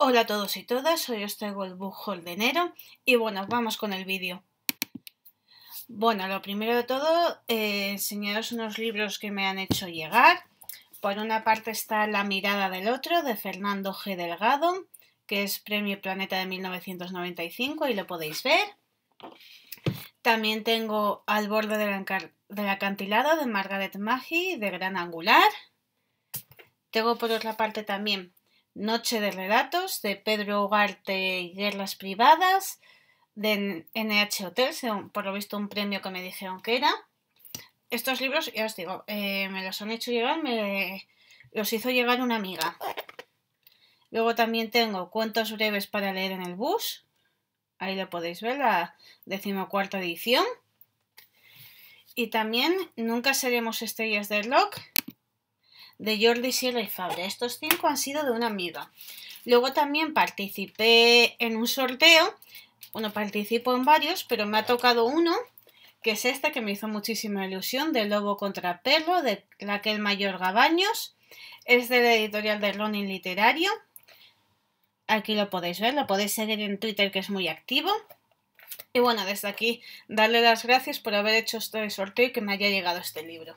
Hola a todos y todas, hoy os traigo el book de enero y bueno, vamos con el vídeo. Bueno, lo primero de todo, eh, enseñaros unos libros que me han hecho llegar. Por una parte está La mirada del otro de Fernando G. Delgado, que es Premio Planeta de 1995 y lo podéis ver. También tengo Al borde del, del acantilado de Margaret Maggi de Gran Angular. Tengo por otra parte también Noche de Relatos de Pedro Ugarte y Guerras Privadas de NH Hotels, por lo visto un premio que me dijeron que era. Estos libros, ya os digo, eh, me los han hecho llegar, me los hizo llegar una amiga. Luego también tengo cuentos breves para leer en el bus. Ahí lo podéis ver, la decimocuarta edición. Y también Nunca seremos estrellas de rock de Jordi Sierra y Fabra. Estos cinco han sido de una amiga. Luego también participé en un sorteo. Bueno, participo en varios, pero me ha tocado uno, que es este que me hizo muchísima ilusión, de Lobo contra Perro, de Raquel Mayor Gabaños. Es de la editorial de Ronin Literario. Aquí lo podéis ver, lo podéis seguir en Twitter, que es muy activo. Y bueno, desde aquí, darle las gracias por haber hecho este sorteo y que me haya llegado este libro.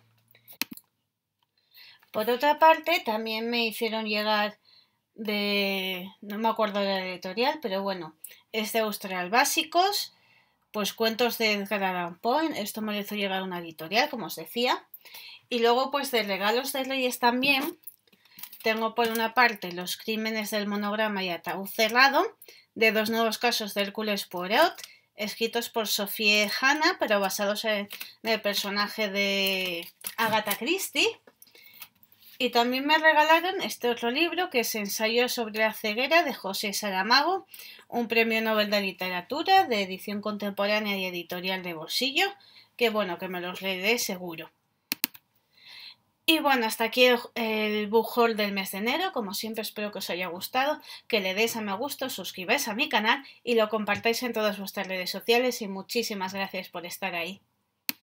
Por otra parte, también me hicieron llegar de, no me acuerdo de la editorial, pero bueno, es de Austral Básicos, pues cuentos de Edgar Allan esto me lo hizo llegar una editorial, como os decía, y luego pues de regalos de leyes también, tengo por una parte Los crímenes del monograma y ataúd cerrado, de dos nuevos casos de Hércules Poirot, escritos por Sofía Hanna, pero basados en el personaje de Agatha Christie. Y también me regalaron este otro libro que es Ensayo sobre la ceguera de José Saramago, un premio Nobel de Literatura de edición contemporánea y editorial de bolsillo, que bueno, que me los leeré seguro. Y bueno, hasta aquí el, bujol del mes de enero. Como siempre, espero que os haya gustado, que le deis a me gusto, suscribáis a mi canal y lo compartáis en todas vuestras redes sociales. Y muchísimas gracias por estar ahí.